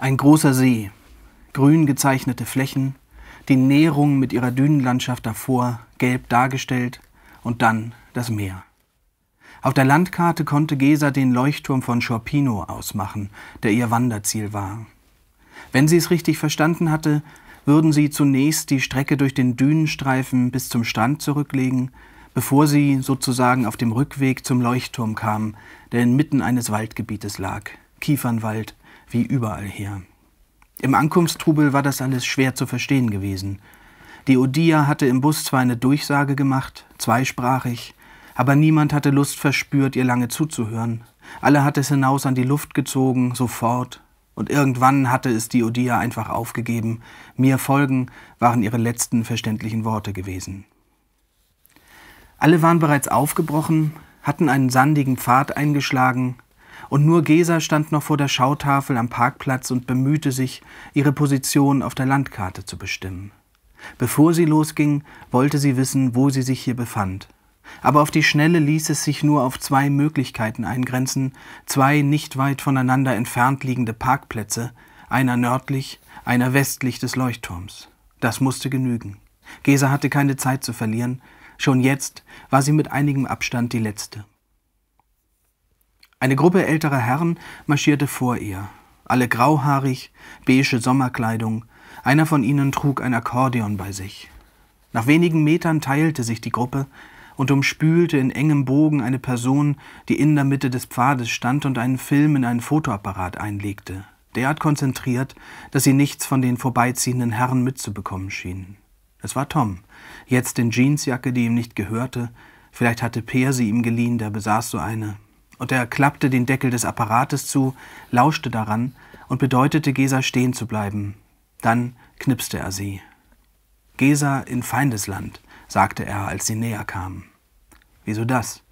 Ein großer See, grün gezeichnete Flächen, die Näherung mit ihrer Dünenlandschaft davor, gelb dargestellt, und dann das Meer. Auf der Landkarte konnte Gesa den Leuchtturm von Schorpino ausmachen, der ihr Wanderziel war. Wenn sie es richtig verstanden hatte, würden sie zunächst die Strecke durch den Dünenstreifen bis zum Strand zurücklegen, bevor sie sozusagen auf dem Rückweg zum Leuchtturm kamen, der inmitten eines Waldgebietes lag, Kiefernwald wie überall her. Im Ankunftstrubel war das alles schwer zu verstehen gewesen. Die Odia hatte im Bus zwar eine Durchsage gemacht, zweisprachig, aber niemand hatte Lust verspürt, ihr lange zuzuhören. Alle hatte es hinaus an die Luft gezogen, sofort, und irgendwann hatte es die Odia einfach aufgegeben. Mir folgen waren ihre letzten verständlichen Worte gewesen. Alle waren bereits aufgebrochen, hatten einen sandigen Pfad eingeschlagen, und nur Gesa stand noch vor der Schautafel am Parkplatz und bemühte sich, ihre Position auf der Landkarte zu bestimmen. Bevor sie losging, wollte sie wissen, wo sie sich hier befand. Aber auf die Schnelle ließ es sich nur auf zwei Möglichkeiten eingrenzen, zwei nicht weit voneinander entfernt liegende Parkplätze, einer nördlich, einer westlich des Leuchtturms. Das musste genügen. Gesa hatte keine Zeit zu verlieren, schon jetzt war sie mit einigem Abstand die letzte. Eine Gruppe älterer Herren marschierte vor ihr, alle grauhaarig, beige Sommerkleidung, einer von ihnen trug ein Akkordeon bei sich. Nach wenigen Metern teilte sich die Gruppe und umspülte in engem Bogen eine Person, die in der Mitte des Pfades stand und einen Film in einen Fotoapparat einlegte, derart konzentriert, dass sie nichts von den vorbeiziehenden Herren mitzubekommen schien. Es war Tom, jetzt in Jeansjacke, die ihm nicht gehörte, vielleicht hatte Peer sie ihm geliehen, der besaß so eine, und er klappte den Deckel des Apparates zu, lauschte daran und bedeutete Gesa stehen zu bleiben. Dann knipste er sie. Gesa in Feindesland, sagte er, als sie näher kamen. Wieso das?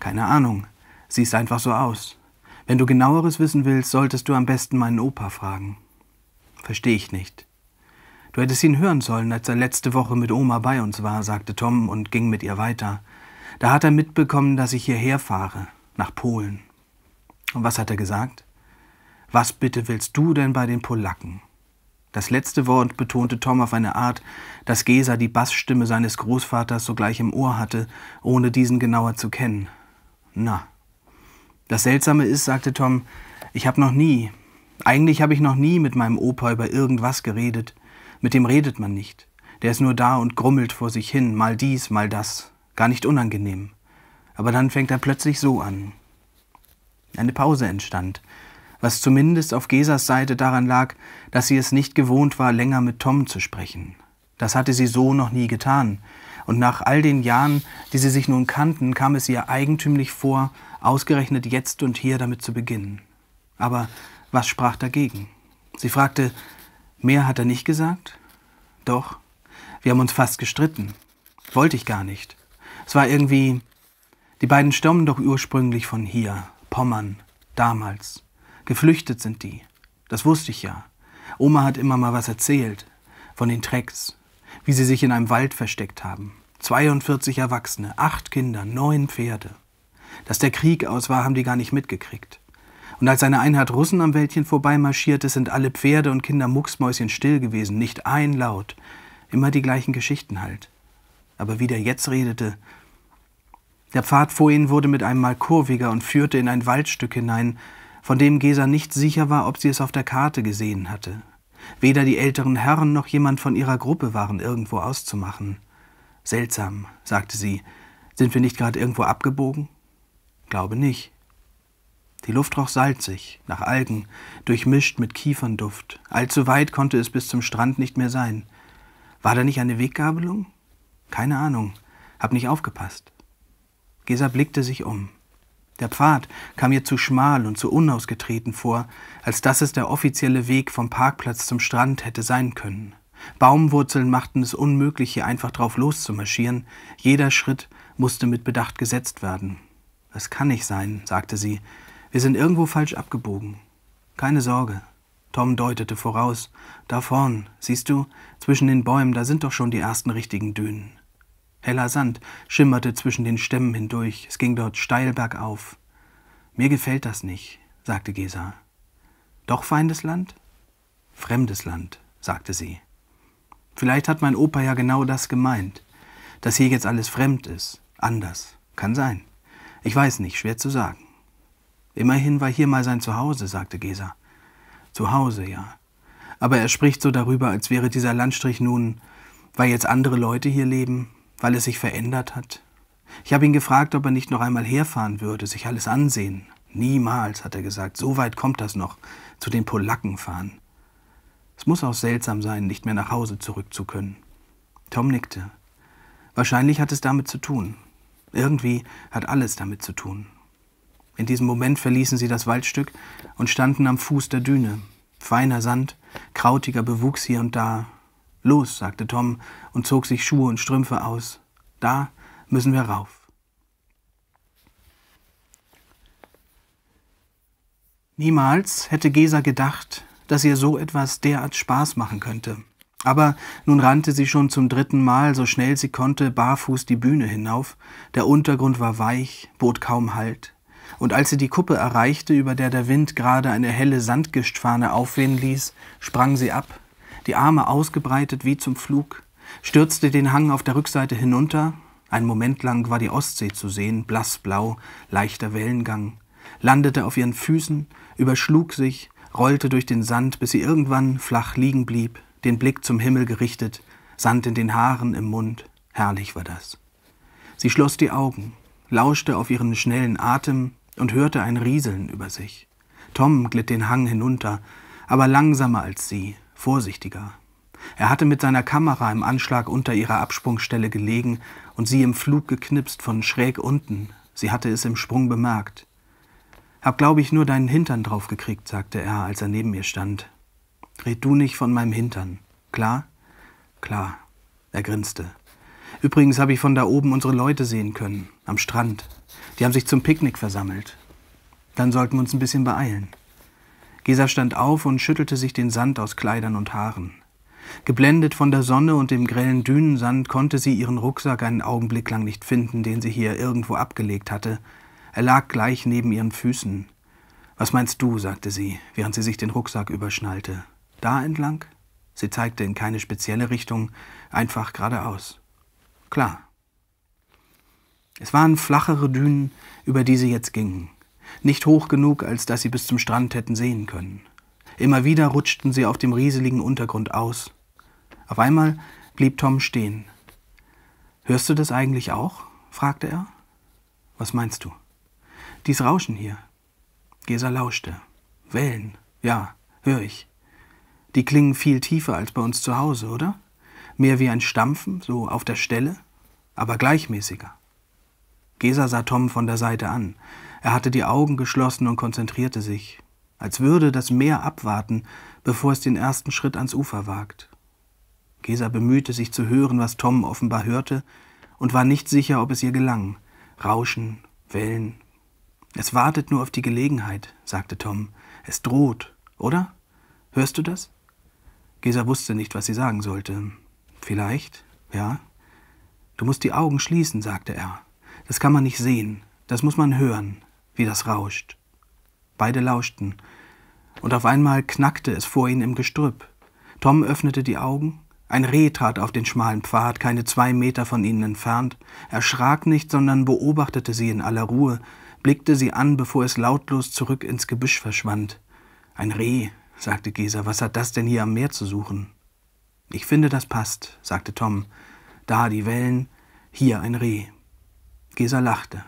Keine Ahnung. Siehst einfach so aus. Wenn du genaueres wissen willst, solltest du am besten meinen Opa fragen. Verstehe ich nicht. Du hättest ihn hören sollen, als er letzte Woche mit Oma bei uns war, sagte Tom und ging mit ihr weiter. Da hat er mitbekommen, dass ich hierher fahre nach Polen. Und was hat er gesagt? Was bitte willst du denn bei den Polacken? Das letzte Wort betonte Tom auf eine Art, dass Gesa die Bassstimme seines Großvaters sogleich im Ohr hatte, ohne diesen genauer zu kennen. Na. Das Seltsame ist, sagte Tom, ich habe noch nie, eigentlich habe ich noch nie mit meinem Opa über irgendwas geredet. Mit dem redet man nicht. Der ist nur da und grummelt vor sich hin, mal dies, mal das. Gar nicht unangenehm aber dann fängt er plötzlich so an. Eine Pause entstand, was zumindest auf Gesas Seite daran lag, dass sie es nicht gewohnt war, länger mit Tom zu sprechen. Das hatte sie so noch nie getan, und nach all den Jahren, die sie sich nun kannten, kam es ihr eigentümlich vor, ausgerechnet jetzt und hier damit zu beginnen. Aber was sprach dagegen? Sie fragte, mehr hat er nicht gesagt? Doch, wir haben uns fast gestritten. Wollte ich gar nicht. Es war irgendwie die beiden stammen doch ursprünglich von hier, Pommern, damals. Geflüchtet sind die. Das wusste ich ja. Oma hat immer mal was erzählt. Von den Trecks. Wie sie sich in einem Wald versteckt haben. 42 Erwachsene, acht Kinder, neun Pferde. Dass der Krieg aus war, haben die gar nicht mitgekriegt. Und als eine Einheit Russen am Wäldchen vorbeimarschierte, sind alle Pferde und Kinder mucksmäuschen still gewesen, nicht ein Laut. Immer die gleichen Geschichten halt. Aber wie der jetzt redete, der Pfad vor ihnen wurde mit einem Mal kurviger und führte in ein Waldstück hinein, von dem Gesa nicht sicher war, ob sie es auf der Karte gesehen hatte. Weder die älteren Herren noch jemand von ihrer Gruppe waren irgendwo auszumachen. Seltsam, sagte sie. Sind wir nicht gerade irgendwo abgebogen? Glaube nicht. Die Luft roch salzig, nach Algen, durchmischt mit Kiefernduft. Allzu weit konnte es bis zum Strand nicht mehr sein. War da nicht eine Weggabelung? Keine Ahnung, hab nicht aufgepasst. Gesa blickte sich um. Der Pfad kam ihr zu schmal und zu unausgetreten vor, als dass es der offizielle Weg vom Parkplatz zum Strand hätte sein können. Baumwurzeln machten es unmöglich, hier einfach drauf loszumarschieren. Jeder Schritt musste mit Bedacht gesetzt werden. Das kann nicht sein, sagte sie. Wir sind irgendwo falsch abgebogen. Keine Sorge. Tom deutete voraus. Da vorn, siehst du, zwischen den Bäumen, da sind doch schon die ersten richtigen Dünen. Heller Sand schimmerte zwischen den Stämmen hindurch, es ging dort steil bergauf. Mir gefällt das nicht, sagte Gesa. Doch feindes Land? Fremdes Land, sagte sie. Vielleicht hat mein Opa ja genau das gemeint, dass hier jetzt alles fremd ist, anders, kann sein. Ich weiß nicht, schwer zu sagen. Immerhin war hier mal sein Zuhause, sagte Gesa. Zuhause, ja. Aber er spricht so darüber, als wäre dieser Landstrich nun, weil jetzt andere Leute hier leben, weil er sich verändert hat. Ich habe ihn gefragt, ob er nicht noch einmal herfahren würde, sich alles ansehen. Niemals, hat er gesagt, so weit kommt das noch, zu den Polacken fahren. Es muss auch seltsam sein, nicht mehr nach Hause zurück zu können. Tom nickte. Wahrscheinlich hat es damit zu tun. Irgendwie hat alles damit zu tun. In diesem Moment verließen sie das Waldstück und standen am Fuß der Düne. Feiner Sand, krautiger Bewuchs hier und da, Los, sagte Tom und zog sich Schuhe und Strümpfe aus. Da müssen wir rauf. Niemals hätte Gesa gedacht, dass ihr so etwas derart Spaß machen könnte. Aber nun rannte sie schon zum dritten Mal, so schnell sie konnte, barfuß die Bühne hinauf. Der Untergrund war weich, bot kaum Halt. Und als sie die Kuppe erreichte, über der der Wind gerade eine helle Sandgischtfahne aufwehen ließ, sprang sie ab die Arme ausgebreitet wie zum Flug, stürzte den Hang auf der Rückseite hinunter. Ein Moment lang war die Ostsee zu sehen, blassblau, leichter Wellengang, landete auf ihren Füßen, überschlug sich, rollte durch den Sand, bis sie irgendwann flach liegen blieb, den Blick zum Himmel gerichtet, Sand in den Haaren, im Mund. Herrlich war das. Sie schloss die Augen, lauschte auf ihren schnellen Atem und hörte ein Rieseln über sich. Tom glitt den Hang hinunter, aber langsamer als sie, vorsichtiger. Er hatte mit seiner Kamera im Anschlag unter ihrer Absprungstelle gelegen und sie im Flug geknipst von schräg unten. Sie hatte es im Sprung bemerkt. Hab, glaube ich, nur deinen Hintern draufgekriegt, sagte er, als er neben ihr stand. Red du nicht von meinem Hintern. Klar? Klar. Er grinste. Übrigens habe ich von da oben unsere Leute sehen können, am Strand. Die haben sich zum Picknick versammelt. Dann sollten wir uns ein bisschen beeilen. Gesa stand auf und schüttelte sich den Sand aus Kleidern und Haaren. Geblendet von der Sonne und dem grellen Dünensand konnte sie ihren Rucksack einen Augenblick lang nicht finden, den sie hier irgendwo abgelegt hatte. Er lag gleich neben ihren Füßen. Was meinst du? sagte sie, während sie sich den Rucksack überschnallte. Da entlang? Sie zeigte in keine spezielle Richtung, einfach geradeaus. Klar. Es waren flachere Dünen, über die sie jetzt gingen nicht hoch genug, als dass sie bis zum Strand hätten sehen können. Immer wieder rutschten sie auf dem rieseligen Untergrund aus. Auf einmal blieb Tom stehen. Hörst du das eigentlich auch? fragte er. Was meinst du? Dies Rauschen hier. Gesa lauschte. Wellen. Ja, hör ich. Die klingen viel tiefer als bei uns zu Hause, oder? Mehr wie ein Stampfen, so auf der Stelle, aber gleichmäßiger. Gesa sah Tom von der Seite an. Er hatte die Augen geschlossen und konzentrierte sich, als würde das Meer abwarten, bevor es den ersten Schritt ans Ufer wagt. Gesa bemühte sich zu hören, was Tom offenbar hörte, und war nicht sicher, ob es ihr gelang. Rauschen, Wellen. Es wartet nur auf die Gelegenheit, sagte Tom. Es droht, oder? Hörst du das? Gesa wusste nicht, was sie sagen sollte. Vielleicht, ja. Du musst die Augen schließen, sagte er. Das kann man nicht sehen, das muss man hören wie das rauscht. Beide lauschten, und auf einmal knackte es vor ihnen im Gestrüpp. Tom öffnete die Augen, ein Reh trat auf den schmalen Pfad, keine zwei Meter von ihnen entfernt. Er schrak nicht, sondern beobachtete sie in aller Ruhe, blickte sie an, bevor es lautlos zurück ins Gebüsch verschwand. Ein Reh, sagte Gesa, was hat das denn hier am Meer zu suchen? Ich finde, das passt, sagte Tom. Da die Wellen, hier ein Reh. Gesa lachte.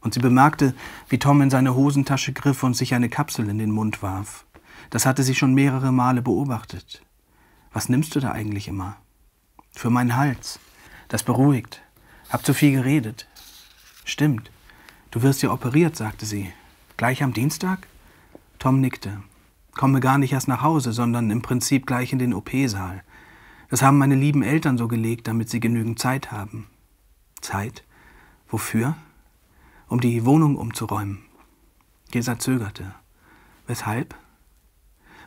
Und sie bemerkte, wie Tom in seine Hosentasche griff und sich eine Kapsel in den Mund warf. Das hatte sie schon mehrere Male beobachtet. Was nimmst du da eigentlich immer? Für meinen Hals. Das beruhigt. Hab zu viel geredet. Stimmt. Du wirst ja operiert, sagte sie. Gleich am Dienstag? Tom nickte. Komme gar nicht erst nach Hause, sondern im Prinzip gleich in den OP-Saal. Das haben meine lieben Eltern so gelegt, damit sie genügend Zeit haben. Zeit? Wofür? um die Wohnung umzuräumen. Gesa zögerte. Weshalb?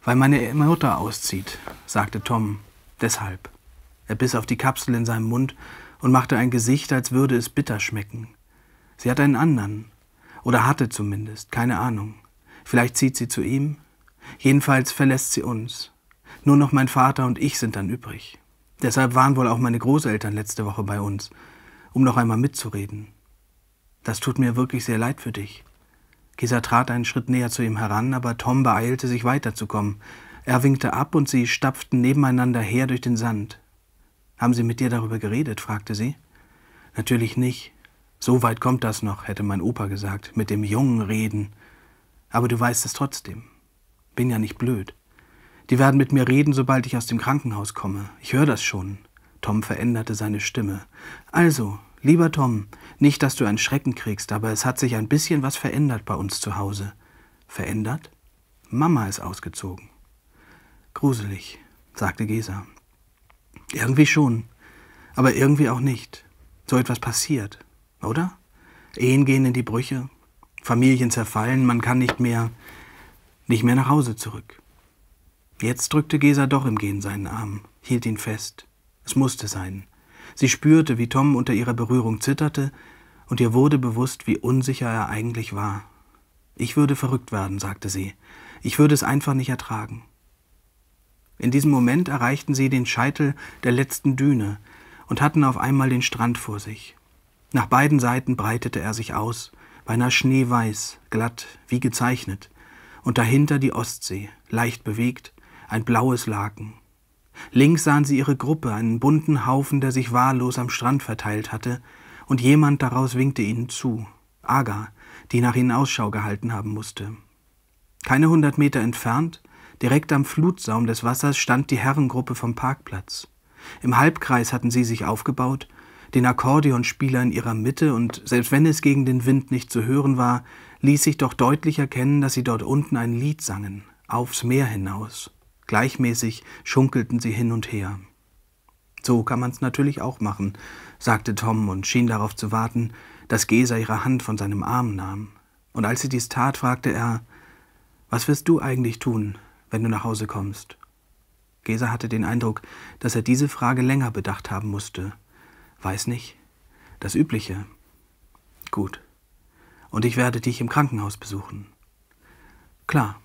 Weil meine Mutter auszieht, sagte Tom. Deshalb. Er biss auf die Kapsel in seinem Mund und machte ein Gesicht, als würde es bitter schmecken. Sie hat einen anderen. Oder hatte zumindest, keine Ahnung. Vielleicht zieht sie zu ihm. Jedenfalls verlässt sie uns. Nur noch mein Vater und ich sind dann übrig. Deshalb waren wohl auch meine Großeltern letzte Woche bei uns, um noch einmal mitzureden. Das tut mir wirklich sehr leid für dich. Kisa trat einen Schritt näher zu ihm heran, aber Tom beeilte sich weiterzukommen. Er winkte ab und sie stapften nebeneinander her durch den Sand. Haben Sie mit dir darüber geredet? fragte sie. Natürlich nicht. So weit kommt das noch, hätte mein Opa gesagt, mit dem Jungen reden. Aber du weißt es trotzdem. Bin ja nicht blöd. Die werden mit mir reden, sobald ich aus dem Krankenhaus komme. Ich höre das schon. Tom veränderte seine Stimme. Also, Lieber Tom, nicht, dass du einen Schrecken kriegst, aber es hat sich ein bisschen was verändert bei uns zu Hause. Verändert? Mama ist ausgezogen. Gruselig, sagte Gesa. Irgendwie schon, aber irgendwie auch nicht. So etwas passiert, oder? Ehen gehen in die Brüche, Familien zerfallen, man kann nicht mehr, nicht mehr nach Hause zurück. Jetzt drückte Gesa doch im Gehen seinen Arm, hielt ihn fest. Es musste sein. Sie spürte, wie Tom unter ihrer Berührung zitterte, und ihr wurde bewusst, wie unsicher er eigentlich war. Ich würde verrückt werden, sagte sie. Ich würde es einfach nicht ertragen. In diesem Moment erreichten sie den Scheitel der letzten Düne und hatten auf einmal den Strand vor sich. Nach beiden Seiten breitete er sich aus, beinahe schneeweiß, glatt, wie gezeichnet, und dahinter die Ostsee, leicht bewegt, ein blaues Laken, Links sahen sie ihre Gruppe, einen bunten Haufen, der sich wahllos am Strand verteilt hatte, und jemand daraus winkte ihnen zu, Aga, die nach ihnen Ausschau gehalten haben musste. Keine hundert Meter entfernt, direkt am Flutsaum des Wassers, stand die Herrengruppe vom Parkplatz. Im Halbkreis hatten sie sich aufgebaut, den Akkordeonspieler in ihrer Mitte, und selbst wenn es gegen den Wind nicht zu hören war, ließ sich doch deutlich erkennen, dass sie dort unten ein Lied sangen, aufs Meer hinaus. Gleichmäßig schunkelten sie hin und her. So kann man's natürlich auch machen, sagte Tom und schien darauf zu warten, dass Gesa ihre Hand von seinem Arm nahm. Und als sie dies tat, fragte er, was wirst du eigentlich tun, wenn du nach Hause kommst? Gesa hatte den Eindruck, dass er diese Frage länger bedacht haben musste. Weiß nicht. Das Übliche. Gut. Und ich werde dich im Krankenhaus besuchen. Klar.